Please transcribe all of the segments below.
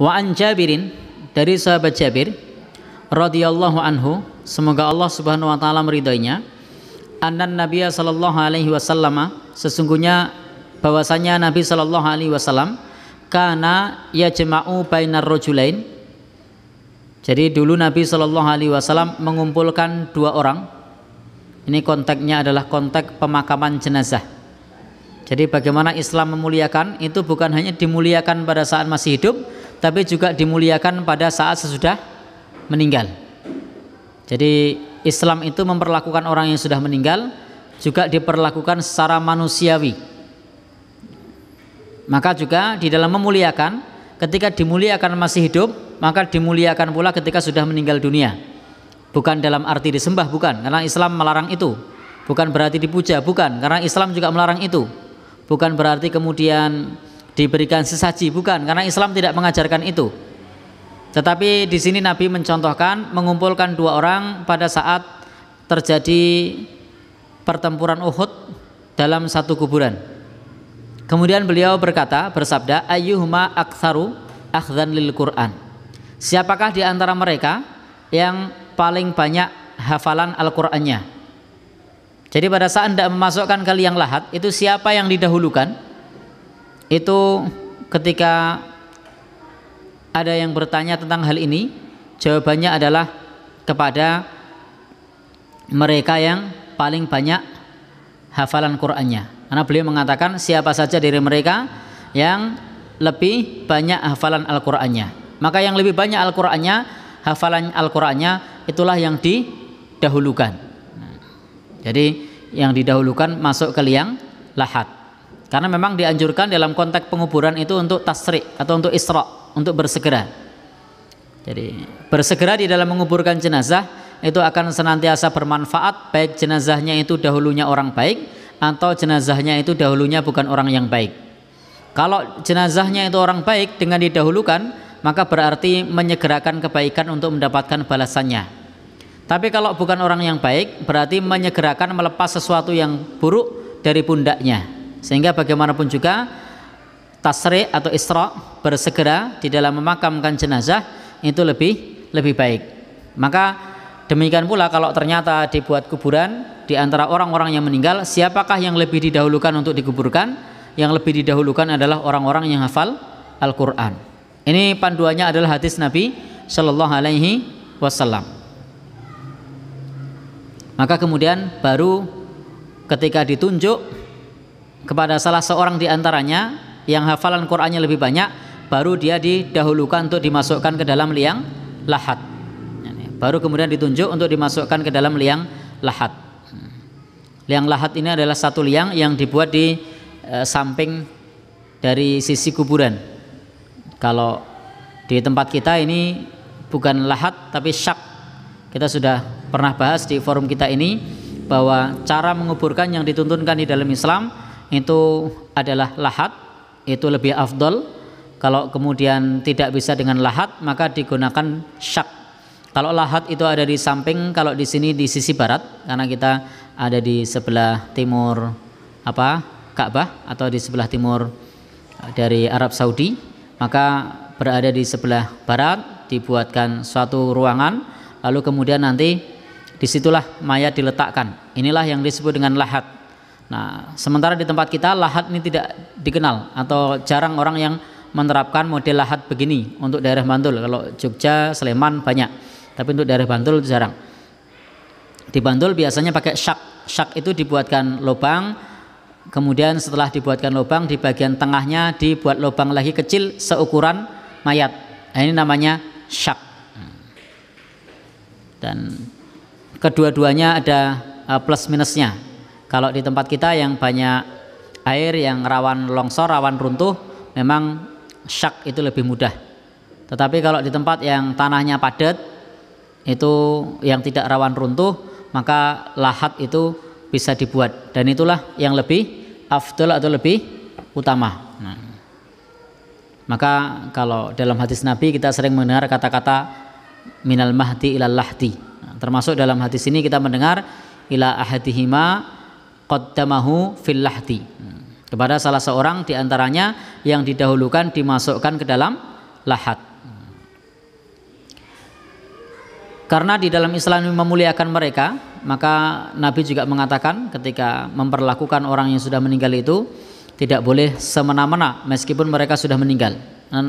Wa an Jabirin dari sahabat Jabir radhiyallahu anhu, semoga Allah Subhanahu wa taala meridainya. Anan Nabiya sallallahu alaihi wasallam sesungguhnya bahwasanya Nabi sallallahu alaihi wasallam kana yajma'u bainar rajulain. Jadi dulu Nabi sallallahu alaihi wasallam mengumpulkan dua orang. Ini konteksnya adalah konteks pemakaman jenazah. Jadi bagaimana Islam memuliakan itu bukan hanya dimuliakan pada saat masih hidup, tapi juga dimuliakan pada saat sesudah meninggal. Jadi Islam itu memperlakukan orang yang sudah meninggal juga diperlakukan secara manusiawi. Maka juga di dalam memuliakan ketika dimuliakan masih hidup, maka dimuliakan pula ketika sudah meninggal dunia. Bukan dalam arti disembah bukan, karena Islam melarang itu. Bukan berarti dipuja, bukan, karena Islam juga melarang itu. Bukan berarti kemudian diberikan sesaji bukan karena Islam tidak mengajarkan itu tetapi di sini Nabi mencontohkan mengumpulkan dua orang pada saat terjadi pertempuran Uhud dalam satu kuburan kemudian beliau berkata bersabda ayyuhuma aktsaru akhdhan lil Quran siapakah di antara mereka yang paling banyak hafalan Al-Qur'annya jadi pada saat tidak memasukkan kali yang lahat itu siapa yang didahulukan itu ketika ada yang bertanya tentang hal ini, jawabannya adalah kepada mereka yang paling banyak hafalan Qur'annya. Karena beliau mengatakan siapa saja dari mereka yang lebih banyak hafalan Al-Qur'annya. Maka yang lebih banyak Al-Qur'annya, hafalan Al-Qur'annya itulah yang didahulukan. Nah, jadi yang didahulukan masuk ke liang lahat. Karena memang dianjurkan dalam konteks penguburan itu untuk tasrik atau untuk isra, untuk bersegera. Jadi bersegera di dalam menguburkan jenazah itu akan senantiasa bermanfaat baik jenazahnya itu dahulunya orang baik atau jenazahnya itu dahulunya bukan orang yang baik. Kalau jenazahnya itu orang baik dengan didahulukan maka berarti menyegerakan kebaikan untuk mendapatkan balasannya. Tapi kalau bukan orang yang baik berarti menyegerakan melepas sesuatu yang buruk dari pundaknya. Sehingga bagaimanapun juga tasri atau isra bersegera di dalam memakamkan jenazah itu lebih lebih baik. Maka demikian pula kalau ternyata dibuat kuburan di antara orang-orang yang meninggal siapakah yang lebih didahulukan untuk dikuburkan? Yang lebih didahulukan adalah orang-orang yang hafal Al-Qur'an. Ini panduannya adalah hadis Nabi Shallallahu alaihi wasallam. Maka kemudian baru ketika ditunjuk kepada salah seorang di antaranya yang hafalan Qur'annya lebih banyak baru dia didahulukan untuk dimasukkan ke dalam liang lahat baru kemudian ditunjuk untuk dimasukkan ke dalam liang lahat hmm. liang lahat ini adalah satu liang yang dibuat di e, samping dari sisi kuburan kalau di tempat kita ini bukan lahat tapi syak kita sudah pernah bahas di forum kita ini bahwa cara menguburkan yang dituntunkan di dalam Islam itu adalah lahat itu lebih afdol kalau kemudian tidak bisa dengan lahat maka digunakan syak kalau lahat itu ada di samping kalau di sini di sisi barat karena kita ada di sebelah timur apa Ka'bah atau di sebelah timur eh, dari Arab Saudi maka berada di sebelah barat dibuatkan suatu ruangan lalu kemudian nanti disitulah mayat diletakkan inilah yang disebut dengan lahat Nah, sementara di tempat kita lahat ini tidak dikenal atau jarang orang yang menerapkan model lahat begini untuk daerah Bantul. Kalau Jogja, Sleman banyak, tapi untuk daerah Bantul jarang. Di Bantul biasanya pakai syak. Syak itu dibuatkan lubang, kemudian setelah dibuatkan lubang di bagian tengahnya dibuat lubang lagi kecil seukuran mayat. Nah, ini namanya syak. Dan kedua-duanya ada eh, plus minusnya kalau di tempat kita yang banyak air yang rawan longsor, rawan runtuh, memang syak itu lebih mudah. Tetapi kalau di tempat yang tanahnya padat, itu yang tidak rawan runtuh, maka lahat itu bisa dibuat. Dan itulah yang lebih afdol atau lebih utama. Nah. Maka kalau dalam hadis Nabi kita sering mendengar kata-kata minal mahdi ilal lahdi. Nah, termasuk dalam hadis ini kita mendengar ila ahadihima qaddamahu fil lahdi kepada salah seorang di antaranya yang didahulukan dimasukkan ke dalam lahat karena di dalam Islam memuliakan mereka maka Nabi juga mengatakan ketika memperlakukan orang yang sudah meninggal itu tidak boleh semena-mena meskipun mereka sudah meninggal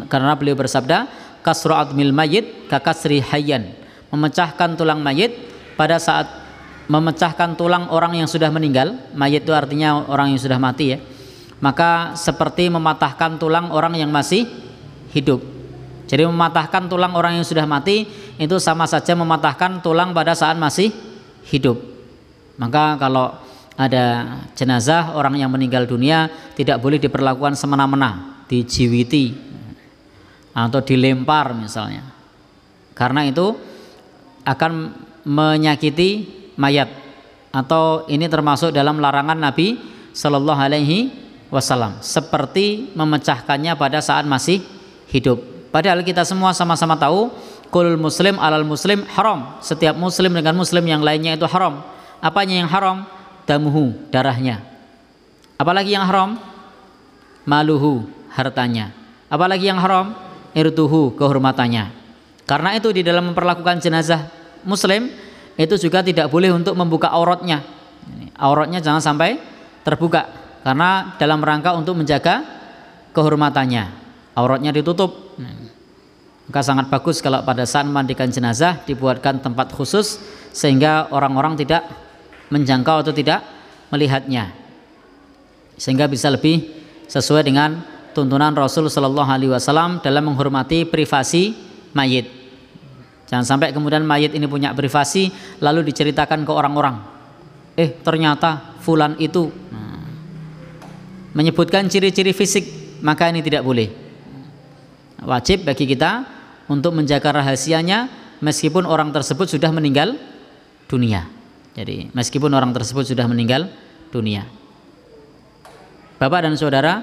karena beliau bersabda kasru'at mil mayit kakasri hayyan memecahkan tulang mayit pada saat memecahkan tulang orang yang sudah meninggal mayit itu artinya orang yang sudah mati ya maka seperti mematahkan tulang orang yang masih hidup jadi mematahkan tulang orang yang sudah mati itu sama saja mematahkan tulang pada saat masih hidup maka kalau ada jenazah orang yang meninggal dunia tidak boleh diperlakukan semena-mena dijiwiti atau dilempar misalnya karena itu akan menyakiti mayat atau ini termasuk dalam larangan Nabi Shallallahu Alaihi Wasallam seperti memecahkannya pada saat masih hidup. Padahal kita semua sama-sama tahu kul muslim alal muslim haram. Setiap muslim dengan muslim yang lainnya itu haram. Apanya yang haram? Damuhu, darahnya. Apalagi yang haram? Maluhu, hartanya. Apalagi yang haram? Irtuhu, kehormatannya. Karena itu di dalam memperlakukan jenazah muslim itu juga tidak boleh untuk membuka auratnya auratnya jangan sampai terbuka karena dalam rangka untuk menjaga kehormatannya auratnya ditutup maka sangat bagus kalau pada saat mandikan jenazah dibuatkan tempat khusus sehingga orang-orang tidak menjangkau atau tidak melihatnya sehingga bisa lebih sesuai dengan tuntunan Rasul Shallallahu Alaihi Wasallam dalam menghormati privasi mayit. Jangan sampai kemudian mayit ini punya privasi lalu diceritakan ke orang-orang. Eh ternyata fulan itu hmm, menyebutkan ciri-ciri fisik maka ini tidak boleh. Wajib bagi kita untuk menjaga rahasianya meskipun orang tersebut sudah meninggal dunia. Jadi meskipun orang tersebut sudah meninggal dunia. Bapak dan saudara,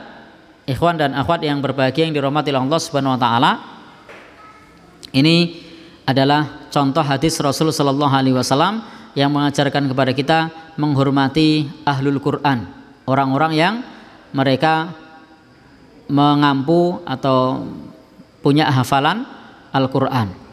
ikhwan dan akhwat yang berbahagia yang dirahmati Allah Subhanahu wa taala. Ini adalah contoh hadis Rasul Shallallahu Alaihi Wasallam yang mengajarkan kepada kita menghormati ahlul Quran, orang-orang yang mereka mengampu atau punya hafalan Al-Quran.